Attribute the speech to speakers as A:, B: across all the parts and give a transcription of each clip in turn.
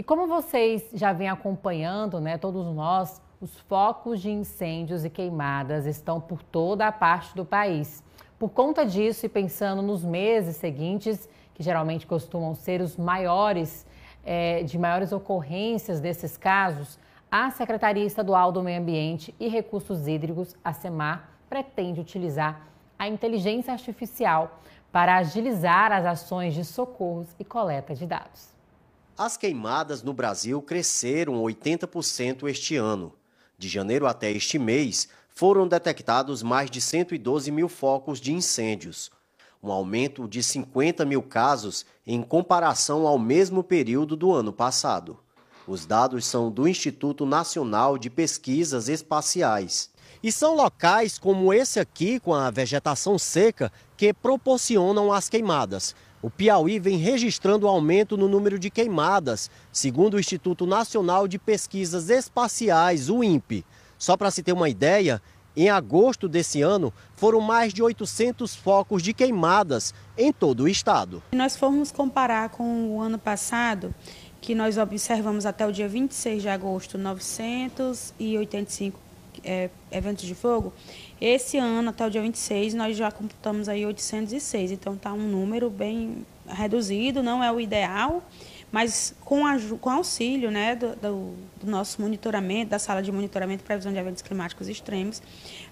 A: E como vocês já vêm acompanhando, né, todos nós, os focos de incêndios e queimadas estão por toda a parte do país. Por conta disso, e pensando nos meses seguintes, que geralmente costumam ser os maiores, é, de maiores ocorrências desses casos, a Secretaria Estadual do Meio Ambiente e Recursos Hídricos, a SEMAR, pretende utilizar a inteligência artificial para agilizar as ações de socorros e coleta de dados.
B: As queimadas no Brasil cresceram 80% este ano. De janeiro até este mês, foram detectados mais de 112 mil focos de incêndios, um aumento de 50 mil casos em comparação ao mesmo período do ano passado. Os dados são do Instituto Nacional de Pesquisas Espaciais. E são locais como esse aqui, com a vegetação seca, que proporcionam as queimadas. O Piauí vem registrando aumento no número de queimadas, segundo o Instituto Nacional de Pesquisas Espaciais, o INPE. Só para se ter uma ideia, em agosto desse ano foram mais de 800 focos de queimadas em todo o estado.
C: Se nós formos comparar com o ano passado, que nós observamos até o dia 26 de agosto 985 é, eventos de fogo, esse ano, até o dia 26, nós já computamos aí 806. Então, está um número bem reduzido, não é o ideal, mas com, a, com auxílio né, do, do, do, nosso monitoramento, da sala de monitoramento e previsão de eventos climáticos extremos,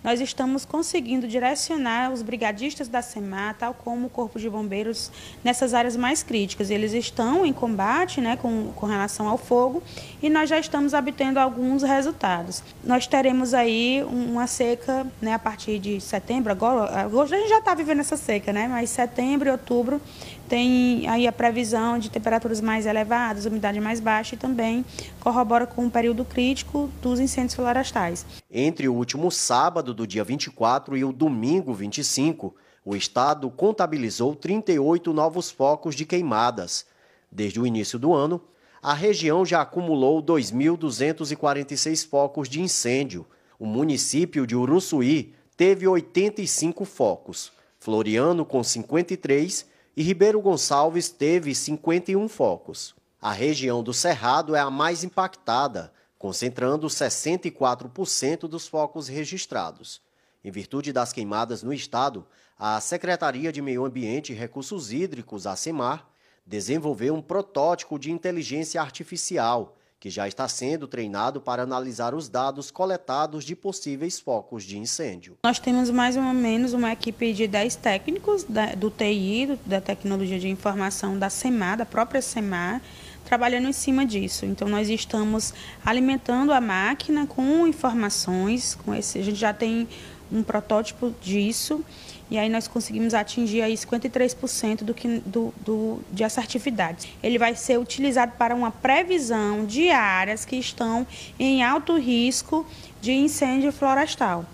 C: nós estamos conseguindo direcionar os brigadistas da SEMAR, tal como o Corpo de Bombeiros, nessas áreas mais críticas. Eles estão em combate né, com, com relação ao fogo e nós já estamos obtendo alguns resultados. Nós teremos aí uma seca né, a partir de setembro, agora, hoje a gente já está vivendo essa seca, né, mas setembro e outubro tem aí a previsão de temperaturas mais elevadas, umidade mais baixa e também corrobora com o período crítico dos incêndios florestais. Entre o último
B: sábado do dia 24 e o domingo 25, o estado contabilizou 38 novos focos de queimadas. Desde o início do ano, a região já acumulou 2.246 focos de incêndio. O município de Uruçuí teve 85 focos, Floriano com 53 e Ribeiro Gonçalves teve 51 focos. A região do Cerrado é a mais impactada, concentrando 64% dos focos registrados. Em virtude das queimadas no estado, a Secretaria de Meio Ambiente e Recursos Hídricos, a CEMAR, desenvolveu um protótipo de inteligência artificial que já está sendo treinado para analisar os dados coletados de possíveis focos de incêndio.
C: Nós temos mais ou menos uma equipe de 10 técnicos do TI, da Tecnologia de Informação da SEMAR, da própria SEMAR, trabalhando em cima disso. Então, nós estamos alimentando a máquina com informações, com esse, a gente já tem um protótipo disso. E aí nós conseguimos atingir aí 53% do que, do, do, de assertividade. Ele vai ser utilizado para uma previsão de áreas que estão em alto risco de incêndio florestal.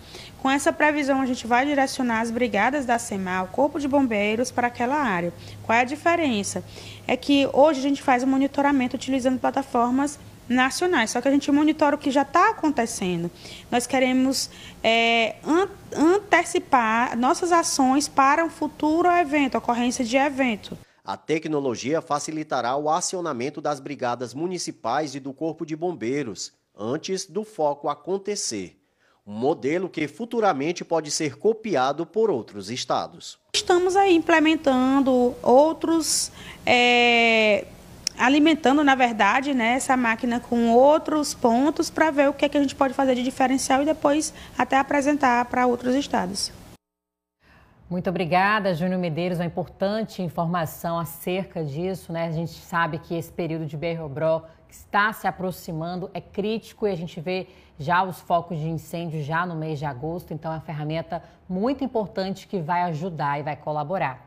C: Com essa previsão, a gente vai direcionar as brigadas da SEMAL, Corpo de Bombeiros, para aquela área. Qual é a diferença? É que hoje a gente faz o monitoramento utilizando plataformas nacionais, só que a gente monitora o que já está acontecendo. Nós queremos é, an antecipar nossas ações para um futuro evento,
B: ocorrência de evento. A tecnologia facilitará o acionamento das brigadas municipais e do Corpo de Bombeiros antes do foco acontecer. Um modelo que futuramente pode ser copiado por outros estados.
C: Estamos aí implementando outros é alimentando, na verdade, né, essa máquina com outros pontos para ver o que, é que a gente pode fazer de diferencial e depois até apresentar para outros estados.
A: Muito obrigada, Júnior Medeiros. Uma importante informação acerca disso. Né? A gente sabe que esse período de Berriobró que está se aproximando é crítico e a gente vê já os focos de incêndio já no mês de agosto. Então, é uma ferramenta muito importante que vai ajudar e vai colaborar.